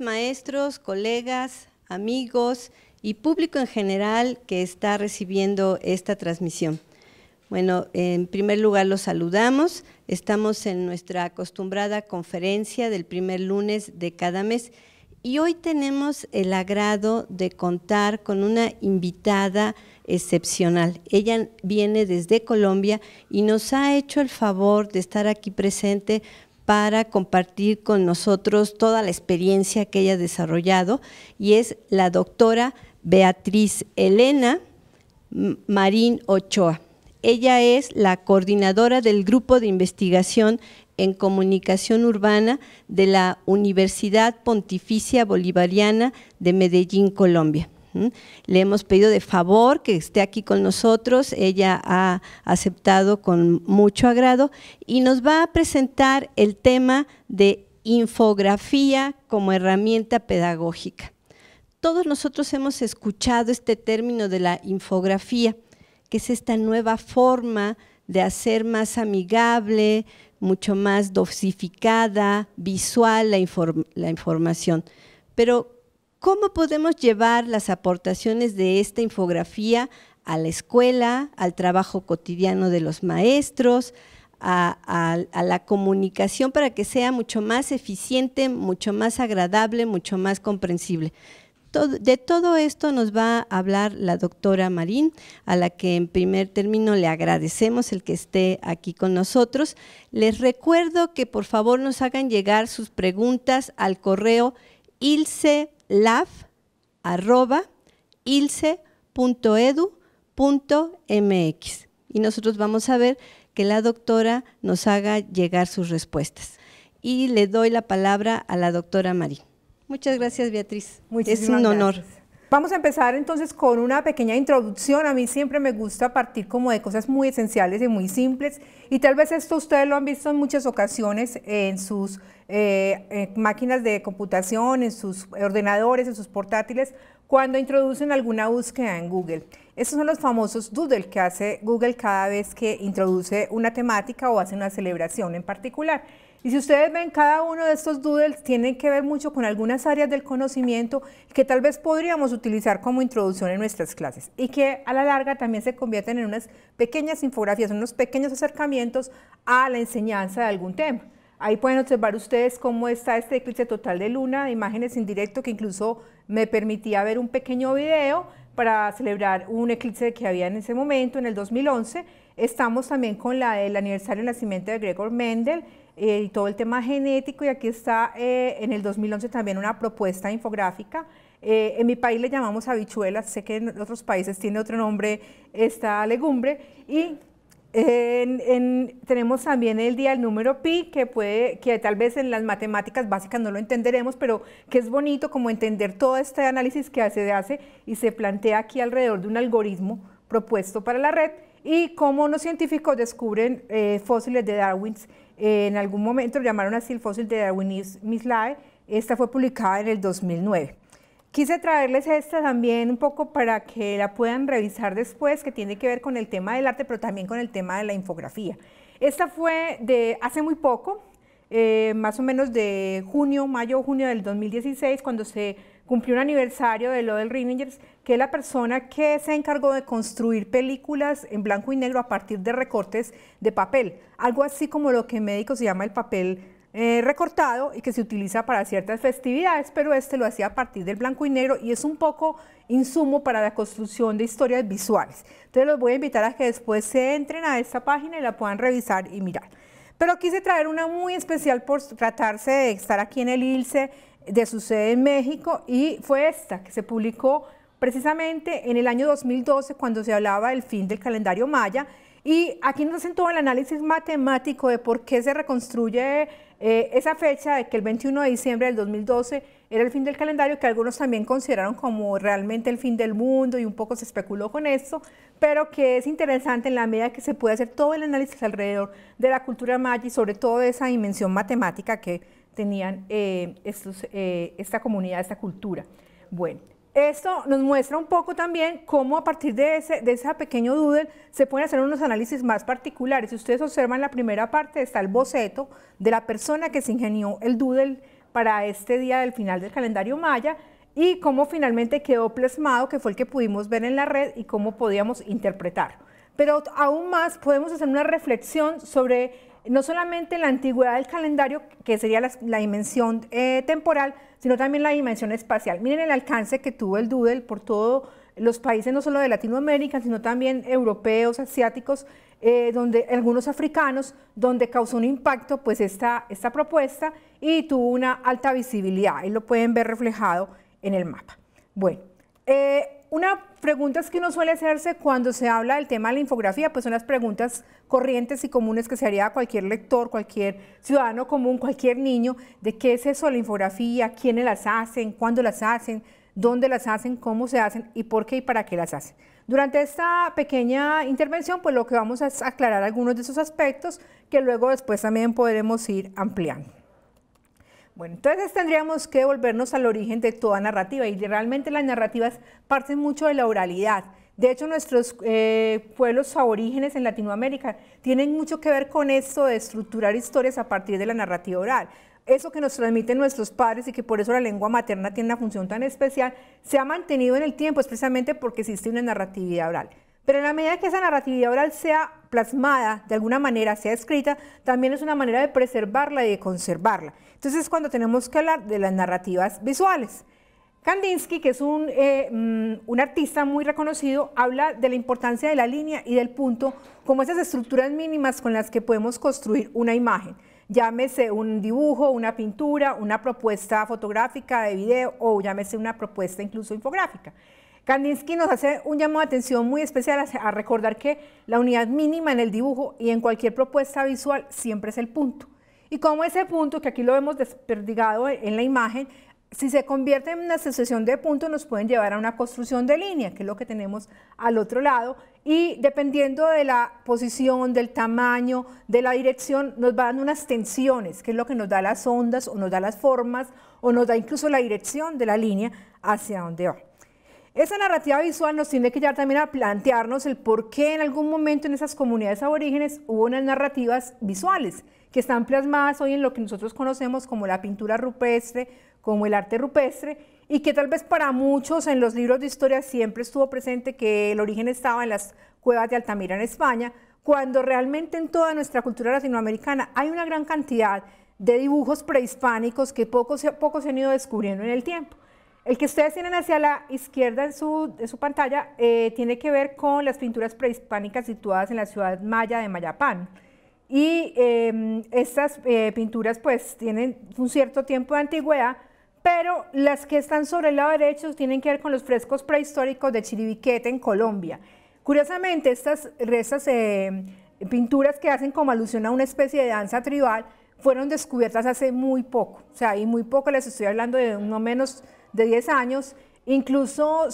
maestros, colegas, amigos y público en general que está recibiendo esta transmisión. Bueno, en primer lugar los saludamos. Estamos en nuestra acostumbrada conferencia del primer lunes de cada mes y hoy tenemos el agrado de contar con una invitada excepcional. Ella viene desde Colombia y nos ha hecho el favor de estar aquí presente para compartir con nosotros toda la experiencia que ella ha desarrollado y es la doctora Beatriz Elena Marín Ochoa. Ella es la coordinadora del Grupo de Investigación en Comunicación Urbana de la Universidad Pontificia Bolivariana de Medellín, Colombia. Le hemos pedido de favor que esté aquí con nosotros, ella ha aceptado con mucho agrado y nos va a presentar el tema de infografía como herramienta pedagógica. Todos nosotros hemos escuchado este término de la infografía, que es esta nueva forma de hacer más amigable, mucho más dosificada, visual la, información. Pero, ¿Cómo podemos llevar las aportaciones de esta infografía a la escuela, al trabajo cotidiano de los maestros, a, la comunicación para que sea mucho más eficiente, mucho más agradable, mucho más comprensible? de todo esto nos va a hablar la doctora Marín, a la que en primer término le agradecemos el que esté aquí con nosotros. Les recuerdo que por favor nos hagan llegar sus preguntas al correo ilse laf.ilce.edu.mx Y nosotros vamos a ver que la doctora nos haga llegar sus respuestas. Y le doy la palabra a la doctora Marín. Muchas gracias, Beatriz. es un honor. Vamos a empezar entonces con una pequeña introducción. A mí siempre me gusta partir como de cosas muy esenciales y muy simples. Y tal vez esto ustedes lo han visto en muchas ocasiones en sus eh, máquinas de computación, en sus ordenadores, en sus portátiles, cuando introducen alguna búsqueda en Google. Estos son los famosos doodle que hace Google cada vez que introduce una temática o hace una celebración en particular. Y si ustedes ven, cada uno de estos doodles tienen que ver mucho con algunas áreas del conocimiento que tal vez podríamos utilizar como introducción en nuestras clases y que a la larga también se convierten en unas pequeñas infografías, unos pequeños acercamientos a la enseñanza de algún tema. Ahí pueden observar ustedes cómo está este eclipse total de luna, imágenes en directo que incluso me permitía ver un pequeño video para celebrar un eclipse que había en ese momento, en el 2011. Estamos también con la, el aniversario de nacimiento de Gregor Mendel eh, y todo el tema genético. Y aquí está eh, en el 2011 también una propuesta infográfica. Eh, en mi país le llamamos habichuelas, sé que en otros países tiene otro nombre esta legumbre. Y en, tenemos también el día del número pi, que, puede, que tal vez en las matemáticas básicas no lo entenderemos, pero que es bonito como entender todo este análisis que se hace y se plantea aquí alrededor de un algoritmo propuesto para la red y cómo los científicos descubren fósiles de Darwin's, en algún momento llamaron así el fósil de Darwinis mislay. Esta fue publicada en el 2009. Quise traerles esta también un poco para que la puedan revisar después, que tiene que ver con el tema del arte, pero también con el tema de la infografía. Esta fue de hace muy poco, eh, más o menos de junio, mayo, junio del 2016, cuando se cumplió un aniversario de del Ringers, que es la persona que se encargó de construir películas en blanco y negro a partir de recortes de papel, algo así como lo que en médicos se llama el papel eh, recortado y que se utiliza para ciertas festividades, pero este lo hacía a partir del blanco y negro y es un poco insumo para la construcción de historias visuales. Entonces los voy a invitar a que después se entren a esta página y la puedan revisar y mirar. Pero quise traer una muy especial por tratarse de estar aquí en el ILCE de su sede en México y fue esta que se publicó precisamente en el año 2012 cuando se hablaba del fin del calendario maya y aquí nos hacen todo el análisis matemático de por qué se reconstruye eh, esa fecha de que el 21 de diciembre del 2012 era el fin del calendario, que algunos también consideraron como realmente el fin del mundo y un poco se especuló con esto, pero que es interesante en la medida que se puede hacer todo el análisis alrededor de la cultura maya y sobre todo de esa dimensión matemática que tenían eh, eh, esta comunidad, esta cultura. Bueno, esto nos muestra un poco también cómo a partir de ese, de pequeño doodle se pueden hacer unos análisis más particulares. Si ustedes observan la primera parte está el boceto de la persona que se ingenió el doodle para este día del final del calendario maya y cómo finalmente quedó plasmado, que fue el que pudimos ver en la red y cómo podíamos interpretar. Pero aún más podemos hacer una reflexión sobre no solamente la antigüedad del calendario, que sería la, dimensión eh, temporal, sino también la dimensión espacial. Miren el alcance que tuvo el Doodle por todos los países, no solo de Latinoamérica, sino también europeos, asiáticos, eh, donde algunos africanos, donde causó un impacto pues esta, esta propuesta y tuvo una alta visibilidad. Ahí lo pueden ver reflejado en el mapa. Bueno, eh, una pregunta que no suele hacerse cuando se habla del tema de la infografía, pues son las preguntas corrientes y comunes que se haría a cualquier lector, cualquier ciudadano común, cualquier niño, de qué es eso la infografía, quiénes las hacen, cuándo las hacen, dónde las hacen, cómo se hacen y por qué y para qué las hacen. Durante esta pequeña intervención, pues lo que vamos a aclarar algunos de esos aspectos que luego después también podremos ir ampliando. Bueno, entonces tendríamos que volvernos al origen de toda narrativa y realmente las narrativas parten mucho de la oralidad. De hecho, nuestros eh, pueblos aborígenes en Latinoamérica tienen mucho que ver con esto de estructurar historias a partir de la narrativa oral. Eso que nos transmiten nuestros padres y que por eso la lengua materna tiene una función tan especial, se ha mantenido en el tiempo, especialmente porque existe una narratividad oral. Pero en la medida que esa narratividad oral sea plasmada de alguna manera, sea escrita, también es una manera de preservarla y de conservarla. Entonces cuando tenemos que hablar de las narrativas visuales. Kandinsky, que es un, eh, mm, un, artista muy reconocido, habla de la importancia de la línea y del punto como esas estructuras mínimas con las que podemos construir una imagen. Llámese un dibujo, una pintura, una propuesta fotográfica de video o llámese una propuesta incluso infográfica. Kandinsky nos hace un llamado de atención muy especial a, recordar que la unidad mínima en el dibujo y en cualquier propuesta visual siempre es el punto. Y como ese punto, que aquí lo vemos desperdigado en la imagen, si se convierte en una sucesión de puntos, nos pueden llevar a una construcción de línea, que es lo que tenemos al otro lado. Y dependiendo de la posición, del tamaño, de la dirección, nos van unas tensiones, que es lo que nos da las ondas, o nos da las formas, o nos da incluso la dirección de la línea hacia donde va. Esa narrativa visual nos tiene que llevar también a plantearnos el por qué en algún momento en esas comunidades aborígenes hubo unas narrativas visuales que están plasmadas hoy en lo que nosotros conocemos como la pintura rupestre, como el arte rupestre, y que tal vez para muchos en los libros de historia siempre estuvo presente que el origen estaba en las cuevas de Altamira en España, cuando realmente en toda nuestra cultura latinoamericana hay una gran cantidad de dibujos prehispánicos que poco, poco se han ido descubriendo en el tiempo. El que ustedes tienen hacia la izquierda en su, pantalla eh, tiene que ver con las pinturas prehispánicas situadas en la ciudad maya de Mayapán. Y em, estas eh, pinturas pues tienen un cierto tiempo de antigüedad, pero las que están sobre el lado derecho tienen que ver con los frescos prehistóricos de Chiribiquete en Colombia. Curiosamente, estas em, pinturas que hacen como alusión a una especie de danza tribal fueron descubiertas hace muy poco, o sea, y muy poco les estoy hablando de no menos de 10 años. Incluso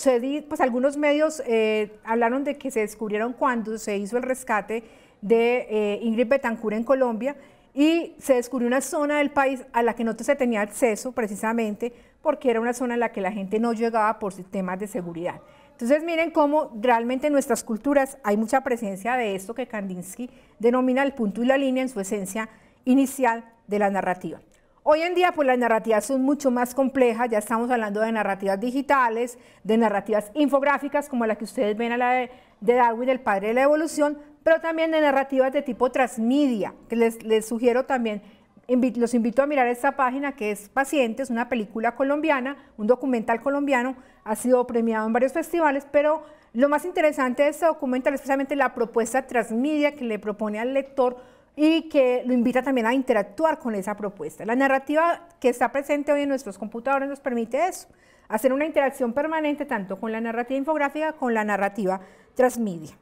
pues algunos medios eh, hablaron de que se descubrieron cuando se hizo el rescate de eh, Ingrid Betancourt en Colombia y se descubrió una zona del país a la que no se tenía acceso precisamente porque era una zona en la que la gente no llegaba por temas de seguridad. Entonces miren cómo realmente en nuestras culturas hay mucha presencia de esto que Kandinsky denomina el punto y la línea en su esencia inicial de la narrativa. Hoy en día, pues las narrativas son mucho más complejas, ya estamos hablando de narrativas digitales, de narrativas infográficas, como la que ustedes ven a la de, Darwin, el padre de la evolución, pero también de narrativas de tipo transmedia, que les, sugiero también los invito a mirar esta página que es Pacientes, una película colombiana, un documental colombiano, ha sido premiado en varios festivales, pero lo más interesante de este documental es precisamente la propuesta transmedia que le propone al lector y que lo invita también a interactuar con esa propuesta. La narrativa que está presente hoy en nuestros computadores nos permite eso, hacer una interacción permanente tanto con la narrativa infográfica como con la narrativa transmedia.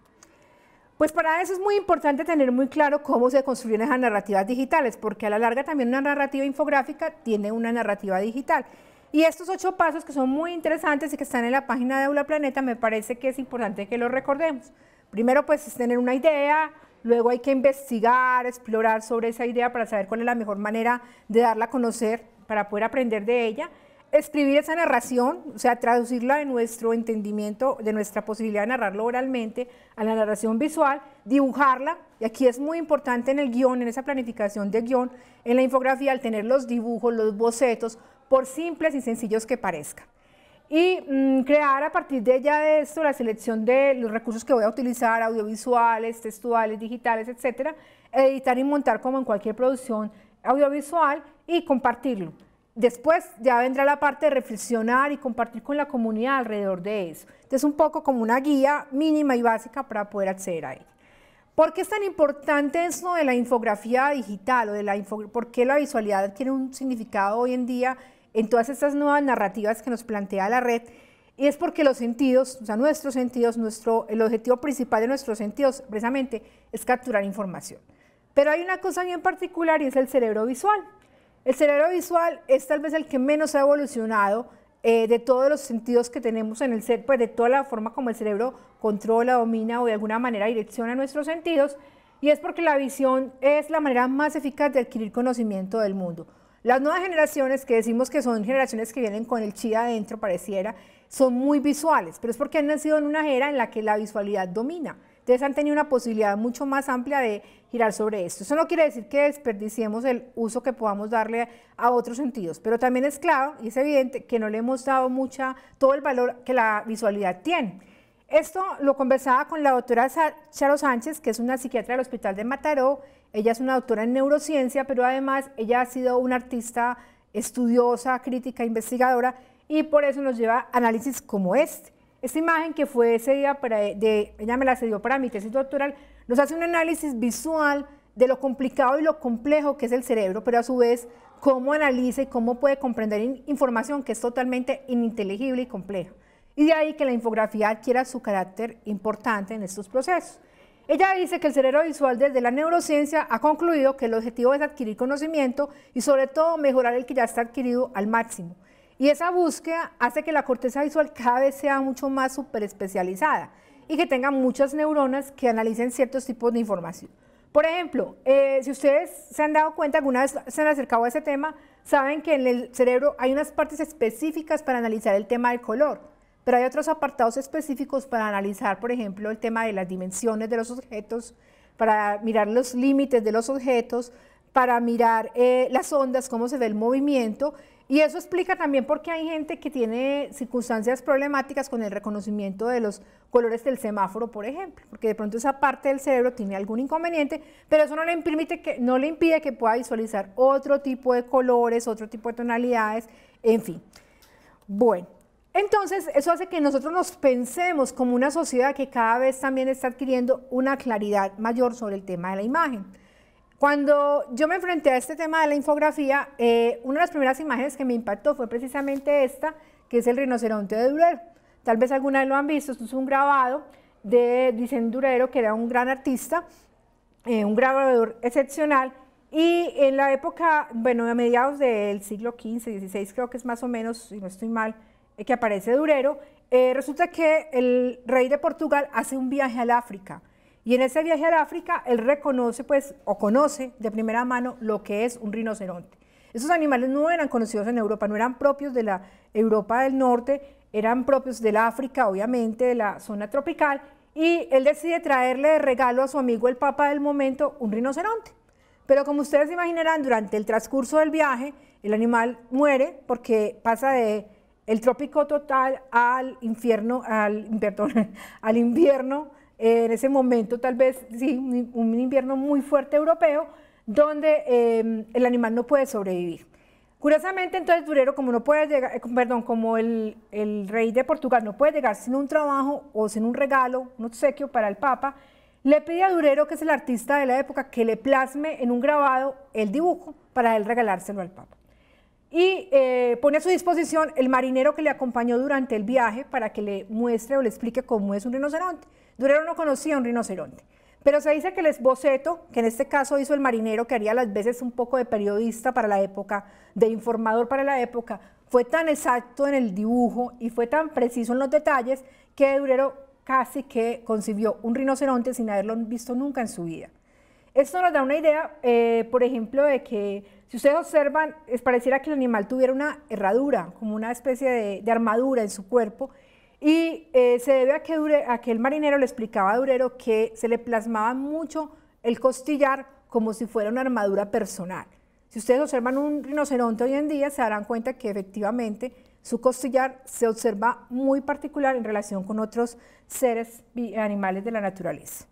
Pues para eso es muy importante tener muy claro cómo se construyen esas narrativas digitales, porque a la larga también una narrativa infográfica tiene una narrativa digital. Y estos ocho pasos que son muy interesantes y que están en la página de Aula Planeta, me parece que es importante que los recordemos. Primero, pues es tener una idea, luego hay que investigar, explorar sobre esa idea para saber cuál es la mejor manera de darla a conocer, para poder aprender de ella, escribir esa narración, o sea, traducirla de nuestro entendimiento, de nuestra posibilidad de narrarlo oralmente a la narración visual, dibujarla, y aquí es muy importante en el guión, en esa planificación de guión, en la infografía, al tener los dibujos, los bocetos, por simples y sencillos que parezcan y mm, crear a partir de ella de esto la selección de los recursos que voy a utilizar, audiovisuales, textuales, digitales, etcétera, editar y montar como en cualquier producción audiovisual y compartirlo. Después ya vendrá la parte de reflexionar y compartir con la comunidad alrededor de eso. Entonces un poco como una guía mínima y básica para poder acceder a ella. ¿Por qué es tan importante eso de la infografía digital o de la por qué la visualidad tiene un significado hoy en día en todas estas nuevas narrativas que nos plantea la red, y es porque los sentidos, o sea, nuestros sentidos, nuestro, el objetivo principal de nuestros sentidos precisamente es capturar información. Pero hay una cosa en particular y es el cerebro visual. El cerebro visual es tal vez el que menos ha evolucionado eh, de todos los sentidos que tenemos en el ser, pues de toda la forma como el cerebro controla, domina o de alguna manera direcciona nuestros sentidos, y es porque la visión es la manera más eficaz de adquirir conocimiento del mundo. Las nuevas generaciones, que decimos que son generaciones que vienen con el chi adentro, pareciera, son muy visuales, pero es porque han nacido en una era en la que la visualidad domina. Entonces han tenido una posibilidad mucho más amplia de girar sobre esto. Eso no quiere decir que desperdiciemos el uso que podamos darle a otros sentidos, pero también es claro y es evidente que no le hemos dado mucha, todo el valor que la visualidad tiene. Esto lo conversaba con la doctora Charo Sánchez, que es una psiquiatra del Hospital de Mataró, ella es una doctora en neurociencia, pero además ella ha sido una artista estudiosa, crítica, investigadora, y por eso nos lleva análisis como este. Esta imagen que fue cedida para, e, de, ella me la cedió para mi tesis doctoral, nos hace un análisis visual de lo complicado y lo complejo que es el cerebro, pero a su vez cómo analiza y cómo puede comprender información que es totalmente ininteligible y compleja. Y de ahí que la infografía adquiera su carácter importante en estos procesos. Ella dice que el cerebro visual desde la neurociencia ha concluido que el objetivo es adquirir conocimiento y sobre todo mejorar el que ya está adquirido al máximo. Y esa búsqueda hace que la corteza visual cada vez sea mucho más superespecializada y que tenga muchas neuronas que analicen ciertos tipos de información. Por ejemplo, eh, si ustedes se han dado cuenta, alguna vez se han acercado a ese tema, saben que en el cerebro hay unas partes específicas para analizar el tema del color. Pero hay otros apartados específicos para analizar, por ejemplo, el tema de las dimensiones de los objetos, para mirar los límites de los objetos, para mirar eh, las ondas, cómo se ve el movimiento. Y eso explica también por qué hay gente que tiene circunstancias problemáticas con el reconocimiento de los colores del semáforo, por ejemplo, porque de pronto esa parte del cerebro tiene algún inconveniente, pero eso no le, impide que, no le impide que pueda visualizar otro tipo de colores, otro tipo de tonalidades, en fin. Bueno, entonces, eso hace que nosotros nos pensemos como una sociedad que cada vez también está adquiriendo una claridad mayor sobre el tema de la imagen. Cuando yo me enfrenté a este tema de la infografía, eh, una de las primeras imágenes que me impactó fue precisamente esta, que es el rinoceronte de Durero. Tal vez alguna vez lo han visto, esto es un grabado de dicen, Durero, que era un gran artista, eh, un grabador excepcional, y en la época, bueno, a mediados del siglo XV, XVI, creo que es más o menos, si no estoy mal, eh, que aparece Durero, eh, resulta que el rey de Portugal hace un viaje al África. Y en ese viaje al África, él reconoce, pues, o conoce de primera mano lo que es un rinoceronte. Esos animales no eran conocidos en Europa, no eran propios de la Europa del Norte, eran propios del África, obviamente, de la zona tropical, y él decide traerle de regalo a su amigo el Papa del momento un rinoceronte. Pero como ustedes imaginarán, durante el transcurso del viaje, el animal muere porque pasa de el trópico total al infierno, al, al invierno, eh, en ese momento tal vez, sí, un invierno muy fuerte europeo, donde em, el animal no puede sobrevivir. Curiosamente, entonces Durero, como no puede llegar, eh, perdón, como el, el, rey de Portugal no puede llegar sin un trabajo o sin un regalo, un obsequio para el Papa, le pide a Durero, que es el artista de la época, que le plasme en un grabado el dibujo para él regalárselo al Papa y eh, pone a su disposición el marinero que le acompañó durante el viaje para que le muestre o le explique cómo es un rinoceronte. Durero no conocía un rinoceronte, pero se dice que el esboceto, que en este caso hizo el marinero, que haría las veces un poco de periodista para la época, de informador para la época, fue tan exacto en el dibujo y fue tan preciso en los detalles que Durero casi que concibió un rinoceronte sin haberlo visto nunca en su vida. Esto nos da una idea, eh, por ejemplo, de que si ustedes observan, es pareciera que el animal tuviera una herradura, como una especie de, armadura en su cuerpo, y eh, se debe a que, el marinero le explicaba a Durero que se le plasmaba mucho el costillar como si fuera una armadura personal. Si ustedes observan un rinoceronte hoy en día, se darán cuenta que efectivamente su costillar se observa muy particular en relación con otros seres y animales de la naturaleza.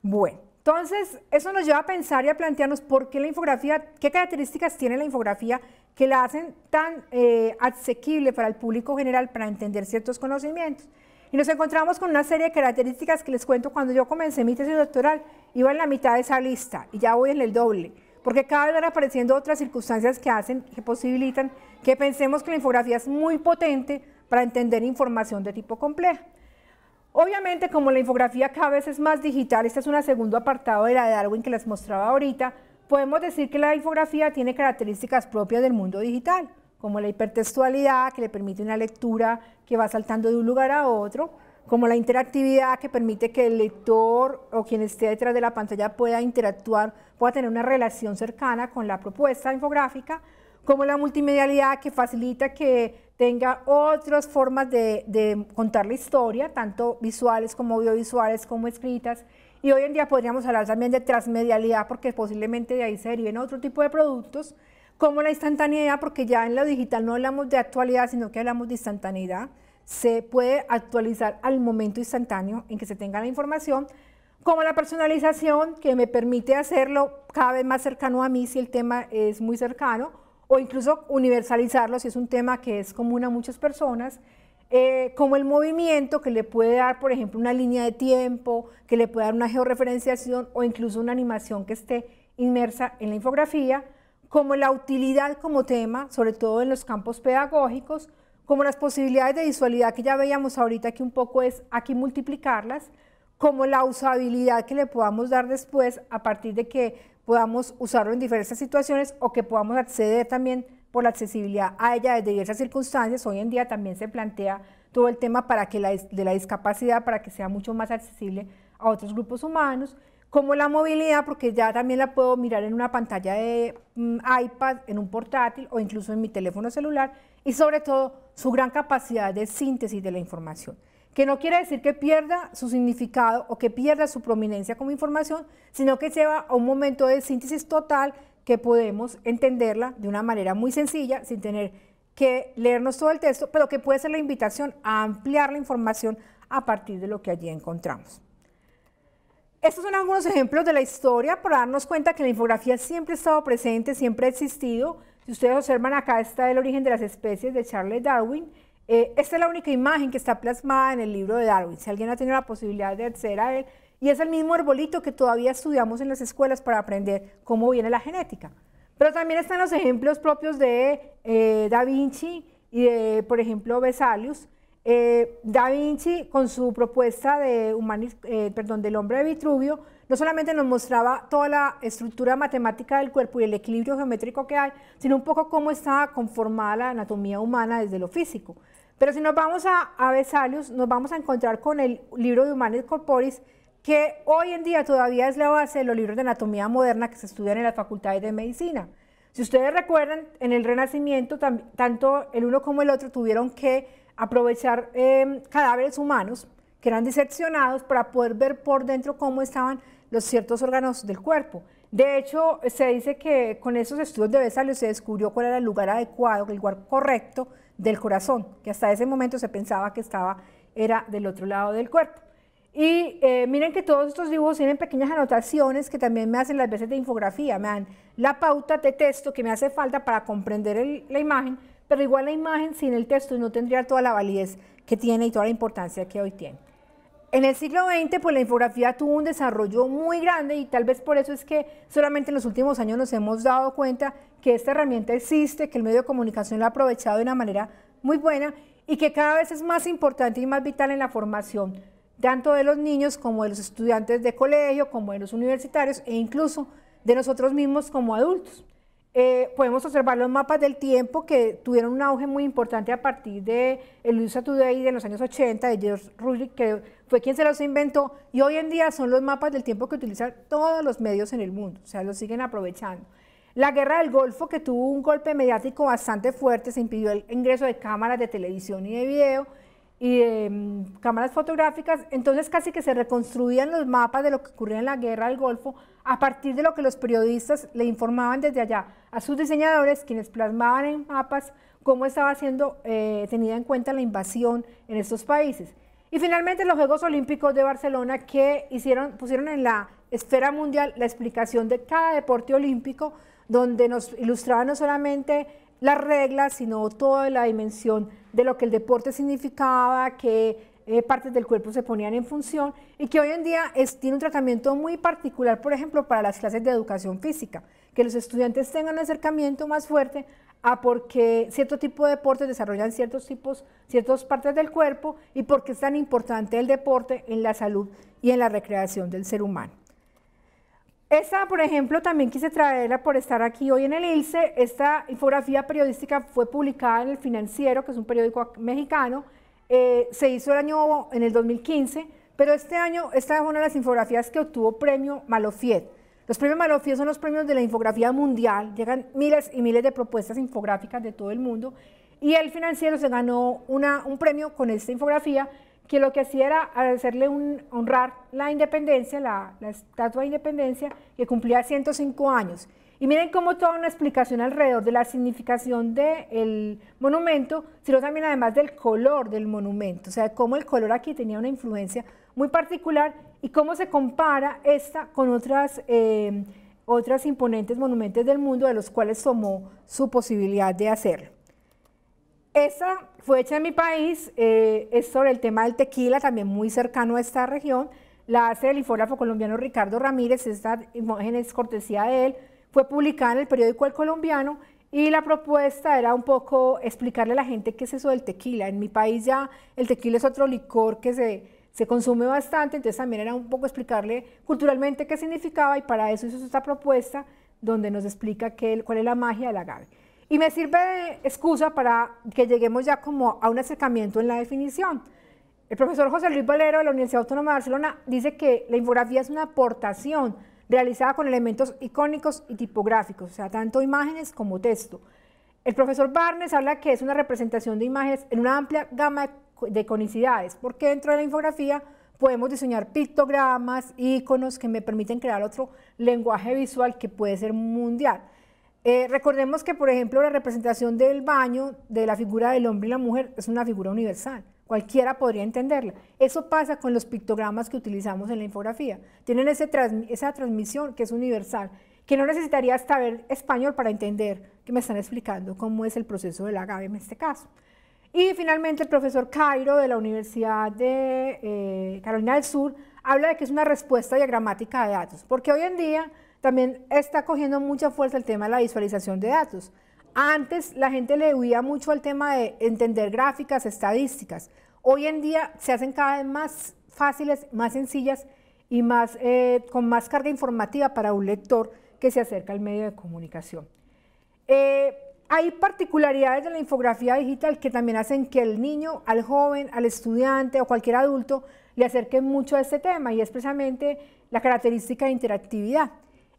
Bueno, entonces, eso nos lleva a pensar y a plantearnos por qué la infografía, qué características tiene la infografía que la hacen tan eh, asequible para el público general para entender ciertos conocimientos. Y nos encontramos con una serie de características que les cuento cuando yo comencé mi tesis doctoral, iba en la mitad de esa lista y ya voy en el doble, porque cada vez van apareciendo otras circunstancias que hacen, que posibilitan que pensemos que la infografía es muy potente para entender información de tipo complejo. Obviamente, como la infografía cada vez es más digital, este es un segundo apartado de la de Darwin que les mostraba ahorita, podemos decir que la infografía tiene características propias del mundo digital, como la hipertextualidad, que le permite una lectura que va saltando de un lugar a otro, como la interactividad que permite que el lector o quien esté detrás de la pantalla pueda interactuar, pueda tener una relación cercana con la propuesta infográfica, como la multimedialidad que facilita que tenga otras formas de, de contar la historia, tanto visuales como audiovisuales, como escritas. Y hoy en día podríamos hablar también de transmedialidad, porque posiblemente de ahí se deriven otro tipo de productos, como la instantaneidad, porque ya en lo digital no hablamos de actualidad, sino que hablamos de instantaneidad. Se puede actualizar al momento instantáneo en que se tenga la información, como la personalización, que me permite hacerlo cada vez más cercano a mí si el tema es muy cercano, o incluso universalizarlo si es un tema que es común a muchas personas, eh, como el movimiento que le puede dar, por ejemplo, una línea de tiempo, que le puede dar una georreferenciación o incluso una animación que esté inmersa en la infografía, como la utilidad como tema, sobre todo en los campos pedagógicos, como las posibilidades de visualidad que ya veíamos ahorita, que un poco es aquí multiplicarlas, como la usabilidad que le podamos dar después a partir de que podamos usarlo en diversas situaciones o que podamos acceder también por la accesibilidad a ella desde diversas circunstancias. Hoy en día también se plantea todo el tema para que de la discapacidad, para que sea mucho más accesible a otros grupos humanos, como la movilidad, porque ya también la puedo mirar en una pantalla de mm, iPad, en un portátil o incluso en mi teléfono celular, y sobre todo su gran capacidad de síntesis de la información que no quiere decir que pierda su significado o que pierda su prominencia como información, sino que lleva a un momento de síntesis total que podemos entenderla de una manera muy sencilla, sin tener que leernos todo el texto, pero que puede ser la invitación a ampliar la información a partir de lo que allí encontramos. Estos son algunos ejemplos de la historia para darnos cuenta que la infografía siempre ha estado presente, siempre ha existido. Si ustedes observan acá está el origen de las especies de Charles Darwin, eh, esta es la única imagen que está plasmada en el libro de Darwin. Si alguien ha tenido la posibilidad de acceder a él, y es el mismo arbolito que todavía estudiamos en las escuelas para aprender cómo viene la genética. Pero también están los ejemplos propios de eh, Da Vinci y de, por ejemplo, Vesalius. Eh, da Vinci, con su propuesta de perdón, del hombre de Vitruvio, no solamente nos mostraba toda la estructura matemática del cuerpo y el equilibrio geométrico que hay, sino un poco cómo está conformada la anatomía humana desde lo físico. Pero si nos vamos a, Besalius, Vesalius, nos vamos a encontrar con el libro de Humanis Corporis, que hoy en día todavía es la base de los libros de anatomía moderna que se estudian en las facultades de medicina. Si ustedes recuerdan, en el Renacimiento, tanto el uno como el otro tuvieron que aprovechar em, cadáveres humanos que eran diseccionados para poder ver por dentro cómo estaban los ciertos órganos del cuerpo. De hecho, se dice que con esos estudios de Vesalius se descubrió cuál era el lugar adecuado, el lugar correcto del corazón, que hasta ese momento se pensaba que estaba, era del otro lado del cuerpo. Y eh, miren que todos estos dibujos tienen pequeñas anotaciones que también me hacen las veces de infografía, me dan la pauta de texto que me hace falta para comprender la imagen, pero igual la imagen sin el texto no tendría toda la validez que tiene y toda la importancia que hoy tiene. En el siglo XX, pues la infografía tuvo un desarrollo muy grande y tal vez por eso es que solamente en los últimos años nos hemos dado cuenta que esta herramienta existe, que el medio de comunicación la ha aprovechado de una manera muy buena y que cada vez es más importante y más vital en la formación, tanto de los niños como de los estudiantes de colegio, como de los universitarios e incluso de nosotros mismos como adultos. Eh, podemos observar los mapas del tiempo que tuvieron un auge muy importante a partir de el USA Today de los años 80, de George Rulick, que fue quien se los inventó y hoy en día son los mapas del tiempo que utilizan todos los medios en el mundo, o sea, los siguen aprovechando. La guerra del Golfo, que tuvo un golpe mediático bastante fuerte, se impidió el ingreso de cámaras de televisión y de video y mm, cámaras fotográficas, entonces casi que se reconstruían los mapas de lo que ocurría en la guerra del Golfo a partir de lo que los periodistas le informaban desde allá a sus diseñadores, quienes plasmaban en mapas cómo estaba siendo eh, tenida en cuenta la invasión en estos países. Y finalmente los Juegos Olímpicos de Barcelona que pusieron en la esfera mundial la explicación de cada deporte olímpico, donde nos ilustraba no solamente las reglas, sino toda la dimensión de lo que el deporte significaba, que eh, partes del cuerpo se ponían en función y que hoy en día tiene un tratamiento muy particular, por ejemplo, para las clases de educación física, que los estudiantes tengan un acercamiento más fuerte a porque cierto tipo de deportes desarrollan ciertos tipos, ciertas partes del cuerpo y por qué es tan importante el deporte en la salud y en la recreación del ser humano. Esta, por ejemplo, también quise traerla por estar aquí hoy en el ILSE. Esta infografía periodística fue publicada en El Financiero, que es un periódico mexicano. Eh, se hizo el año, en el 2015, pero este año, esta es una de las infografías que obtuvo premio Malofiet los premios Malofio son los premios de la infografía mundial, llegan miles y miles de propuestas infográficas de todo el mundo y el financiero se ganó un premio con esta infografía que lo que hacía era hacerle honrar la independencia, la, estatua de independencia que cumplía 105 años. Y miren cómo toda una explicación alrededor de la significación del monumento, sino también además del color del monumento, o sea, cómo el color aquí tenía una influencia muy particular y cómo se compara esta con otras, eh, otras imponentes monumentos del mundo de los cuales tomó su posibilidad de hacerlo. Esta fue hecha en mi país, eh, es sobre el tema del tequila, también muy cercano a esta región. La hace el infógrafo colombiano Ricardo Ramírez, esta imagen es cortesía de él. Fue publicada en el periódico El Colombiano y la propuesta era un poco explicarle a la gente qué es eso del tequila. En mi país ya el tequila es otro licor que se se consume bastante, entonces también era un poco explicarle culturalmente qué significaba y para eso hizo esta propuesta donde nos explica qué, cuál es la magia del agave. Y me sirve de excusa para que lleguemos ya como a un acercamiento en la definición. El profesor José Luis Valero de la Universidad Autónoma de Barcelona dice que la infografía es una aportación realizada con elementos icónicos y tipográficos, o sea, tanto imágenes como texto. El profesor Barnes habla que es una representación de imágenes en una amplia gama de de conicidades, porque dentro de la infografía podemos diseñar pictogramas, iconos que me permiten crear otro lenguaje visual que puede ser mundial. Eh, recordemos que, por ejemplo, la representación del baño, de la figura del hombre y la mujer, es una figura universal. Cualquiera podría entenderla. Eso pasa con los pictogramas que utilizamos en la infografía. Tienen ese esa transmisión que es universal, que no necesitaría saber español para entender que me están explicando cómo es el proceso del agave en este caso. Y finalmente el profesor Cairo de la Universidad de eh, Carolina del Sur habla de que es una respuesta diagramática de datos, porque hoy en día también está cogiendo mucha fuerza el tema de la visualización de datos. Antes la gente le huía mucho al tema de entender gráficas, estadísticas. Hoy en día se hacen cada vez más fáciles, más sencillas y más, eh, con más carga informativa para un lector que se acerca al medio de comunicación. Eh, hay particularidades de la infografía digital que también hacen que el niño, al joven, al estudiante o cualquier adulto le acerquen mucho a este tema y es precisamente la característica de interactividad.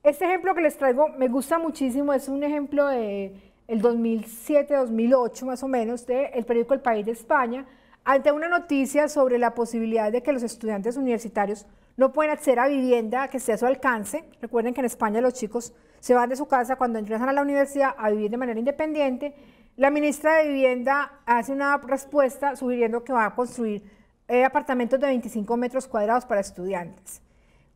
Este ejemplo que les traigo me gusta muchísimo, es un ejemplo de el 2007-2008 más o menos del el periódico El País de España, ante una noticia sobre la posibilidad de que los estudiantes universitarios no pueden acceder a vivienda que esté a su alcance. Recuerden que en España los chicos se van de su casa cuando ingresan a la universidad a vivir de manera independiente. La ministra de Vivienda hace una respuesta sugiriendo que va a construir eh, apartamentos de 25 metros cuadrados para estudiantes.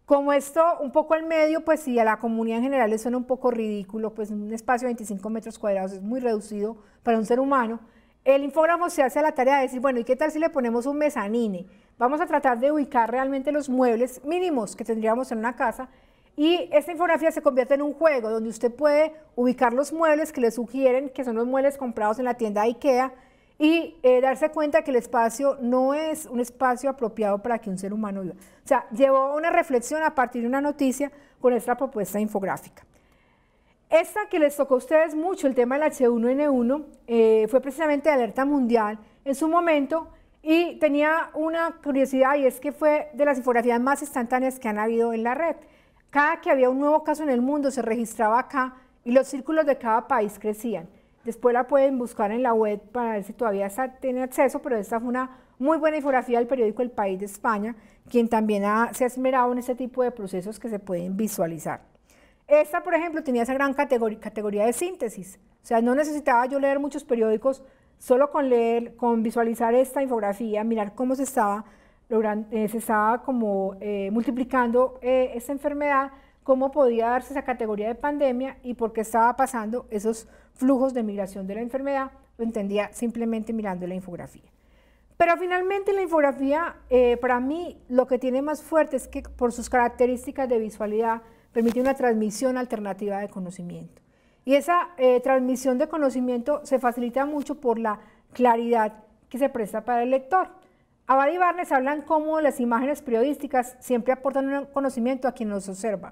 Como esto, un poco al medio, pues sí, a la comunidad en general le suena un poco ridículo, pues un espacio de 25 metros cuadrados es muy reducido para un ser humano, el infógrafo se hace a la tarea de decir, bueno, ¿y qué tal si le ponemos un mezanine? Vamos a tratar de ubicar realmente los muebles mínimos que tendríamos en una casa y esta infografía se convierte en un juego donde usted puede ubicar los muebles que le sugieren, que son los muebles comprados en la tienda IKEA, y eh, darse cuenta que el espacio no es un espacio apropiado para que un ser humano viva. O sea, llevó a una reflexión a partir de una noticia con esta propuesta infográfica. Esta que les tocó a ustedes mucho, el tema del H1N1, eh, fue precisamente de alerta mundial en su momento y tenía una curiosidad y es que fue de las infografías más instantáneas que han habido en la red. Cada que había un nuevo caso en el mundo se registraba acá y los círculos de cada país crecían. Después la pueden buscar en la web para ver si todavía tiene acceso, pero esta fue una muy buena infografía del periódico El País de España, quien también se ha esmerado en este tipo de procesos que se pueden visualizar. Esta, por ejemplo, tenía esa gran categoría, categoría de síntesis, o sea, no necesitaba yo leer muchos periódicos, solo con leer, con visualizar esta infografía, mirar cómo se estaba se estaba como eh, multiplicando eh, esa enfermedad, cómo podía darse esa categoría de pandemia y por qué estaba pasando esos flujos de migración de la enfermedad, lo entendía simplemente mirando la infografía. Pero finalmente la infografía, eh, para mí, lo que tiene más fuerte es que por sus características de visualidad permite una transmisión alternativa de conocimiento. Y esa transmisión de conocimiento se facilita mucho por la claridad que se presta para el lector. Abad y Barnes hablan cómo las imágenes periodísticas siempre aportan un conocimiento a quien los observa,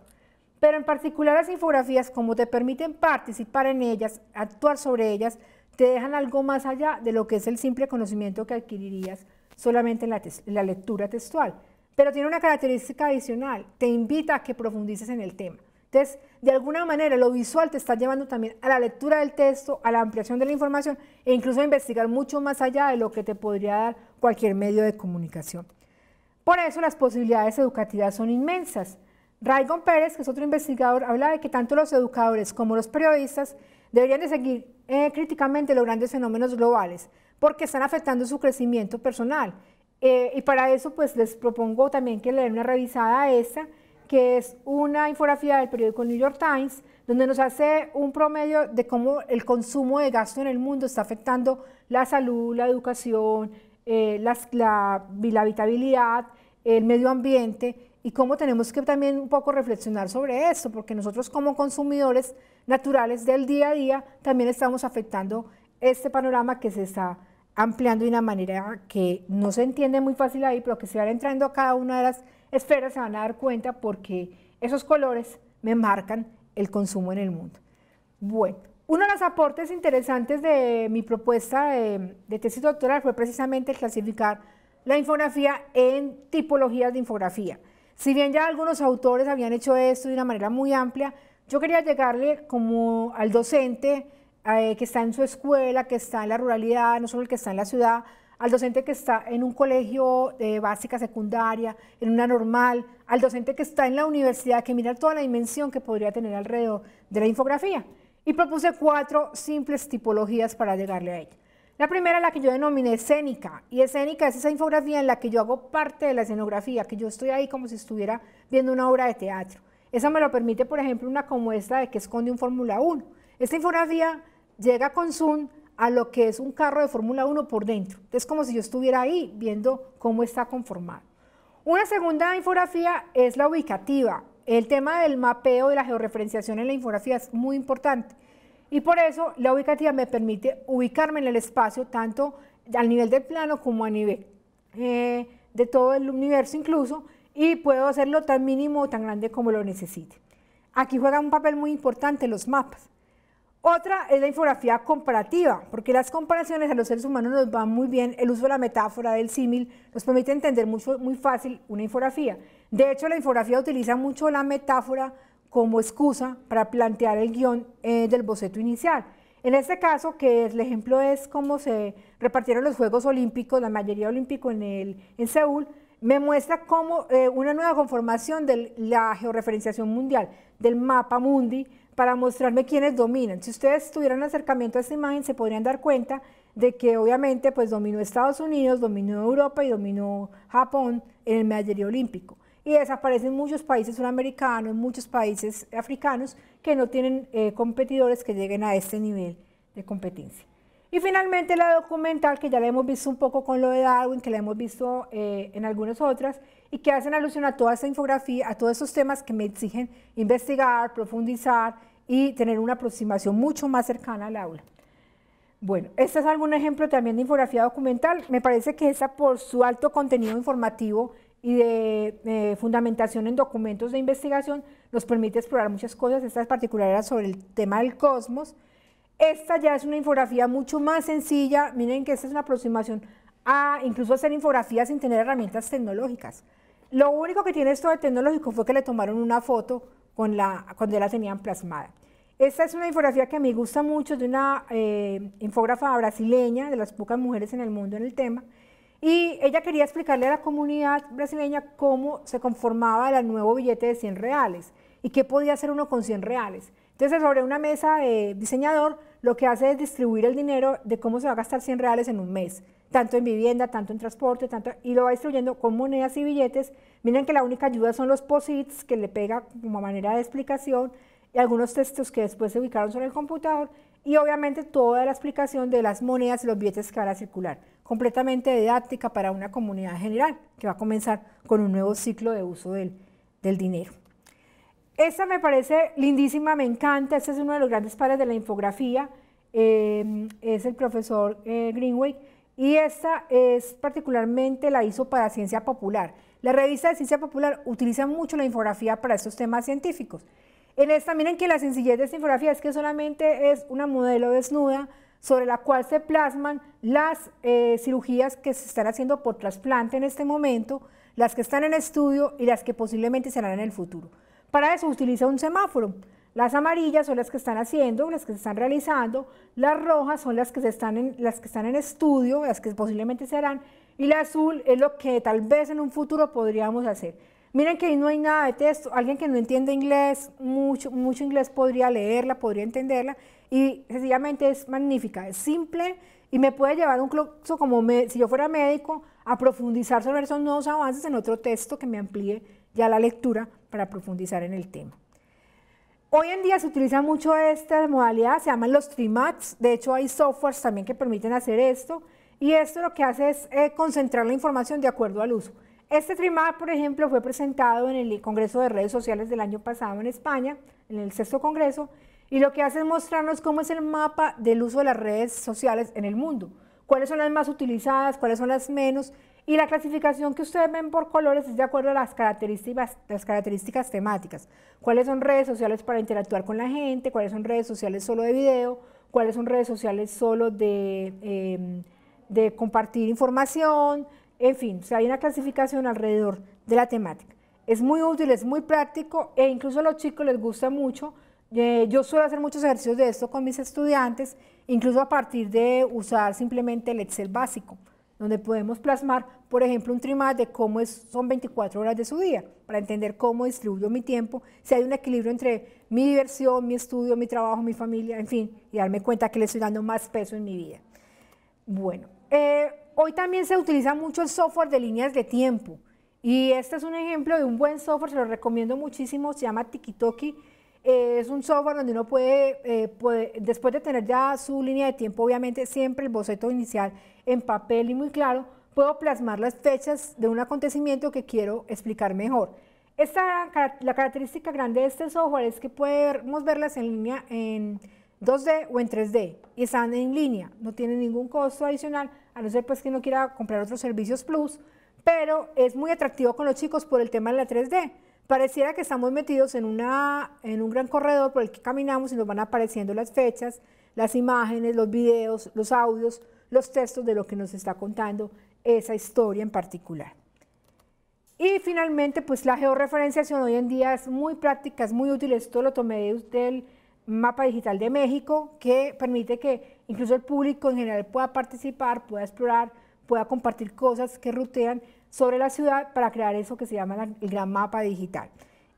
pero en particular las infografías, como te permiten participar en ellas, actuar sobre ellas, te dejan algo más allá de lo que es el simple conocimiento que adquirirías solamente en la, la lectura textual. Pero tiene una característica adicional, te invita a que profundices en el tema. Entonces, de alguna manera, lo visual te está llevando también a la lectura del texto, a la ampliación de la información e incluso a investigar mucho más allá de lo que te podría dar cualquier medio de comunicación. Por eso las posibilidades educativas son inmensas. Raigon Pérez, que es otro investigador, habla de que tanto los educadores como los periodistas deberían de seguir eh, críticamente los grandes fenómenos globales, porque están afectando su crecimiento personal. Eh, y para eso, pues les propongo también que le den una revisada a esta que es una infografía del periódico New York Times, donde nos hace un promedio de cómo el consumo de gasto en el mundo está afectando la salud, la educación, eh, la, la habitabilidad, el medio ambiente y cómo tenemos que también un poco reflexionar sobre eso, porque nosotros como consumidores naturales del día a día también estamos afectando este panorama que se está ampliando de una manera que no se entiende muy fácil ahí, pero que se van entrando a cada una de las esferas se van a dar cuenta porque esos colores me marcan el consumo en el mundo. Bueno, uno de los aportes interesantes de mi propuesta de, de tesis doctoral fue precisamente clasificar la infografía en tipologías de infografía. Si bien ya algunos autores habían hecho esto de una manera muy amplia, yo quería llegarle como al docente eh, que está en su escuela, que está en la ruralidad, no solo el que está en la ciudad, al docente que está en un colegio de básica, secundaria, en una normal, al docente que está en la universidad, que mira toda la dimensión que podría tener alrededor de la infografía. Y propuse cuatro simples tipologías para llegarle a ella. La primera, la que yo denominé escénica, y escénica es esa infografía en la que yo hago parte de la escenografía, que yo estoy ahí como si estuviera viendo una obra de teatro. Esa me lo permite, por ejemplo, una como esta de que esconde un Fórmula 1. Esta infografía llega con Zoom a lo que es un carro de Fórmula 1 por dentro. Es como si yo estuviera ahí viendo cómo está conformado. Una segunda infografía es la ubicativa. El tema del mapeo y la georreferenciación en la infografía es muy importante. Y por eso la ubicativa me permite ubicarme en el espacio, tanto al nivel del plano como a nivel eh, de todo el universo incluso, y puedo hacerlo tan mínimo o tan grande como lo necesite. Aquí juega un papel muy importante los mapas. Otra es la infografía comparativa, porque las comparaciones a los seres humanos nos van muy bien. El uso de la metáfora, del símil, nos permite entender mucho, muy fácil una infografía. De hecho, la infografía utiliza mucho la metáfora como excusa para plantear el guión eh, del boceto inicial. En este caso, que el ejemplo es cómo se repartieron los Juegos Olímpicos, la mayoría olímpico en, el, en Seúl, me muestra cómo eh, una nueva conformación de la georreferenciación mundial, del mapa mundi, para mostrarme quiénes dominan. Si ustedes tuvieran acercamiento a esta imagen, se podrían dar cuenta de que obviamente pues dominó Estados Unidos, dominó Europa y dominó Japón en el medallero olímpico. Y desaparecen muchos países sudamericanos, muchos países africanos que no tienen eh, competidores que lleguen a este nivel de competencia. Y finalmente la documental, que ya la hemos visto un poco con lo de Darwin, que la hemos visto eh, en algunas otras, y que hacen alusión a toda esa infografía, a todos esos temas que me exigen investigar, profundizar y tener una aproximación mucho más cercana al aula. Bueno, este es algún ejemplo también de infografía documental. Me parece que esa por su alto contenido informativo y de eh, fundamentación en documentos de investigación nos permite explorar muchas cosas. Esta es particular sobre el tema del cosmos. Esta ya es una infografía mucho más sencilla. Miren que esta es una aproximación a incluso hacer infografías sin tener herramientas tecnológicas. Lo único que tiene esto de tecnológico fue que le tomaron una foto cuando ya la tenían plasmada. Esta es una infografía que me gusta mucho, de una eh, infógrafa brasileña, de las pocas mujeres en el mundo en el tema, y ella quería explicarle a la comunidad brasileña cómo se conformaba el nuevo billete de 100 reales y qué podía hacer uno con 100 reales. Entonces, sobre una mesa de diseñador, lo que hace es distribuir el dinero de cómo se va a gastar 100 reales en un mes, tanto en vivienda, tanto en transporte, tanto, y lo va distribuyendo con monedas y billetes. Miren que la única ayuda son los posits que le pega como manera de explicación y algunos textos que después se ubicaron sobre el computador y obviamente toda la explicación de las monedas y los billetes que van a circular, completamente didáctica para una comunidad general que va a comenzar con un nuevo ciclo de uso del dinero. Esta me parece lindísima, me encanta. Este es uno de los grandes padres de la infografía. Em, es el profesor eh, Greenway. Y esta es particularmente la hizo para Ciencia Popular. La revista de Ciencia Popular utiliza mucho la infografía para estos temas científicos. En esta, miren que la sencillez de esta infografía es que solamente es una modelo desnuda sobre la cual se plasman las eh, cirugías que se están haciendo por trasplante en este momento, las que están en estudio y las que posiblemente serán en el futuro. Para eso utiliza un semáforo. Las amarillas son las que están haciendo, las que se están realizando, las rojas son las que, se están, en, las que están en estudio, las que posiblemente serán. y la azul es lo que tal vez en un futuro podríamos hacer. Miren que ahí no hay nada de texto, alguien que no entiende inglés, mucho, mucho inglés podría leerla, podría entenderla, y sencillamente es magnífica, es simple y me puede llevar un curso como si yo fuera médico a profundizar sobre esos nuevos avances en otro texto que me amplíe ya la lectura para profundizar en el tema. Hoy en día se utiliza mucho esta modalidad, se llaman los trimats, de hecho hay softwares también que permiten hacer esto, y esto lo que hace es eh, concentrar la información de acuerdo al uso. Este trimat, por ejemplo, fue presentado en el Congreso de Redes Sociales del año pasado en España, en el sexto Congreso, y lo que hace es mostrarnos cómo es el mapa del uso de las redes sociales en el mundo, cuáles son las más utilizadas, cuáles son las menos, y la clasificación que ustedes ven por colores es de acuerdo a las características, las características temáticas. ¿Cuáles son redes sociales para interactuar con la gente? ¿Cuáles son redes sociales solo de video? ¿Cuáles son redes sociales solo de, em, compartir información? En fin, o hay una clasificación alrededor de la temática. Es muy útil, es muy práctico e incluso a los chicos les gusta mucho. Eh, yo suelo hacer muchos ejercicios de esto con mis estudiantes, incluso a partir de usar simplemente el Excel básico donde podemos plasmar, por ejemplo, un trimestre, de cómo son 24 horas de su día, para entender cómo distribuyo mi tiempo, si hay un equilibrio entre mi diversión, mi estudio, mi trabajo, mi familia, en fin, y darme cuenta que le estoy dando más peso en mi vida. Bueno, eh, hoy también se utiliza mucho el software de líneas de tiempo, y este es un ejemplo de un buen software, se lo recomiendo muchísimo, se llama Tikitoki eh, es un software donde uno eh, puede, después de tener ya su línea de tiempo, obviamente siempre el boceto inicial en papel y muy claro, puedo plasmar las fechas de un acontecimiento que quiero explicar mejor. Esta, la característica grande de este software es que podemos verlas en línea en 2D o en 3D y están en línea, no tienen ningún costo adicional, a no ser pues que uno quiera comprar otros servicios plus, pero es muy atractivo con los chicos por el tema de la 3D Pareciera que estamos metidos en, en un gran corredor por el que caminamos y nos van apareciendo las fechas, las imágenes, los videos, los audios, los textos de lo que nos está contando esa historia en particular. Y finalmente, pues la georreferenciación hoy en día es muy práctica, es muy útil. Esto lo tomé del mapa digital de México, que permite que incluso el público en general pueda participar, pueda explorar, pueda compartir cosas que rutean sobre la ciudad para crear eso que se llama el gran mapa digital.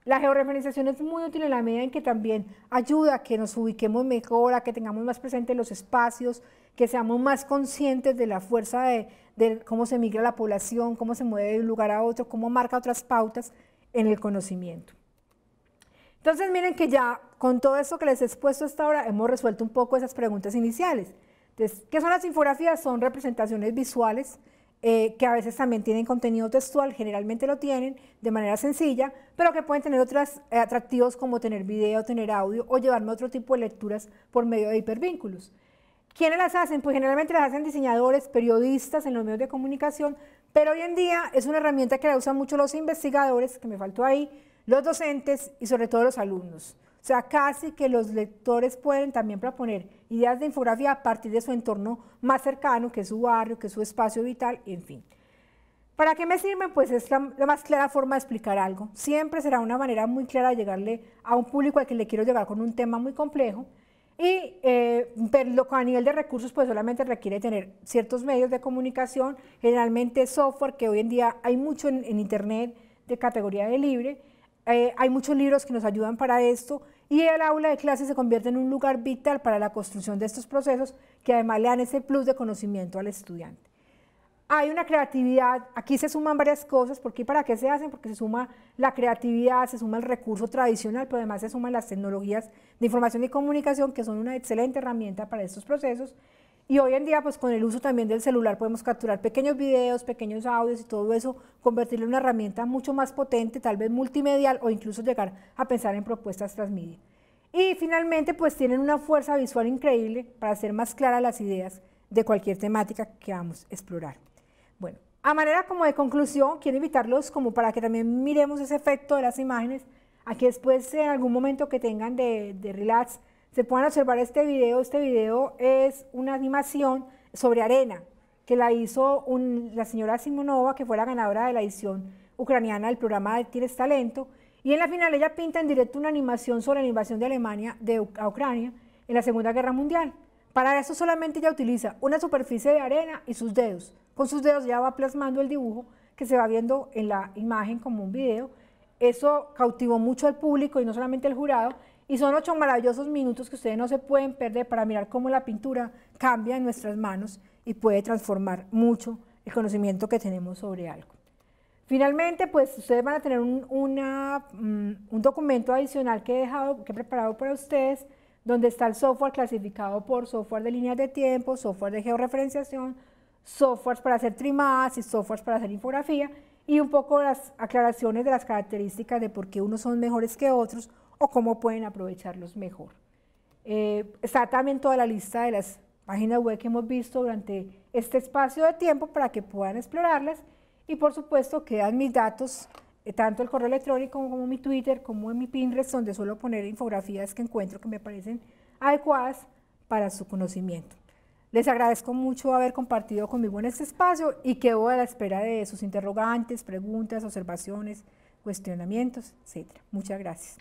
La georreferenciación es muy útil en la medida en que también ayuda a que nos ubiquemos mejor, a que tengamos más presentes los espacios, que seamos más conscientes de la fuerza de, cómo se migra la población, cómo se mueve de un lugar a otro, cómo marca otras pautas en el conocimiento. Entonces miren que ya con todo esto que les he expuesto hasta ahora hemos resuelto un poco esas preguntas iniciales. Entonces, ¿qué son las infografías? Son representaciones visuales eh, que a veces también tienen contenido textual, generalmente lo tienen de manera sencilla, pero que pueden tener otros eh, atractivos como tener video, tener audio o llevarme otro tipo de lecturas por medio de hipervínculos. ¿Quiénes las hacen? Pues generalmente las hacen diseñadores, periodistas en los medios de comunicación, pero hoy en día es una herramienta que la usan mucho los investigadores, que me faltó ahí, los docentes y sobre todo los alumnos. O sea, casi que los lectores pueden también proponer ideas de infografía a partir de su entorno más cercano, que es su barrio, que es su espacio vital, en fin. ¿Para qué me sirven? Pues es la, más clara forma de explicar algo. Siempre será una manera muy clara de llegarle a un público al que le quiero llegar con un tema muy complejo. Y eh, pero a nivel de recursos, pues solamente requiere tener ciertos medios de comunicación, generalmente software, que hoy en día hay mucho en, Internet de categoría de libre. Eh, hay muchos libros que nos ayudan para esto y el aula de clase se convierte en un lugar vital para la construcción de estos procesos que además le dan ese plus de conocimiento al estudiante. Hay una creatividad, aquí se suman varias cosas, porque ¿para qué se hacen? Porque se suma la creatividad, se suma el recurso tradicional, pero además se suman las tecnologías de información y comunicación que son una excelente herramienta para estos procesos y hoy en día, pues con el uso también del celular podemos capturar pequeños videos, pequeños audios y todo eso, convertirlo en una herramienta mucho más potente, tal vez multimedial o incluso llegar a pensar en propuestas transmedia. Y finalmente, pues tienen una fuerza visual increíble para hacer más claras las ideas de cualquier temática que vamos a explorar. Bueno, a manera como de conclusión, quiero invitarlos como para que también miremos ese efecto de las imágenes, Aquí después en algún momento que tengan de, de relax, se pueden observar este video. Este video es una animación sobre arena que la hizo la señora Simonova, que fue la ganadora de la edición ucraniana del programa Tienes Talento. Y en la final ella pinta en directo una animación sobre la invasión de Alemania de, a Ucrania en la Segunda Guerra Mundial. Para eso solamente ella utiliza una superficie de arena y sus dedos. Con sus dedos ya va plasmando el dibujo que se va viendo en la imagen como un video. Eso cautivó mucho al público y no solamente al jurado. Y son ocho maravillosos minutos que ustedes no se pueden perder para mirar cómo la pintura cambia en nuestras manos y puede transformar mucho el conocimiento que tenemos sobre algo. Finalmente, pues ustedes van a tener un, mm, documento adicional que he, dejado, que he preparado para ustedes, donde está el software clasificado por software de líneas de tiempo, software de georreferenciación, softwares para hacer trimadas y softwares para hacer infografía, y un poco las aclaraciones de las características de por qué unos son mejores que otros o cómo pueden aprovecharlos mejor. Eh, está también toda la lista de las páginas web que hemos visto durante este espacio de tiempo para que puedan explorarlas y por supuesto quedan mis datos, eh, tanto el correo electrónico como mi Twitter, como en mi Pinterest, donde suelo poner infografías que encuentro que me parecen adecuadas para su conocimiento. Les agradezco mucho haber compartido conmigo en este espacio y quedo a la espera de sus interrogantes, preguntas, observaciones, cuestionamientos, etc. Muchas gracias.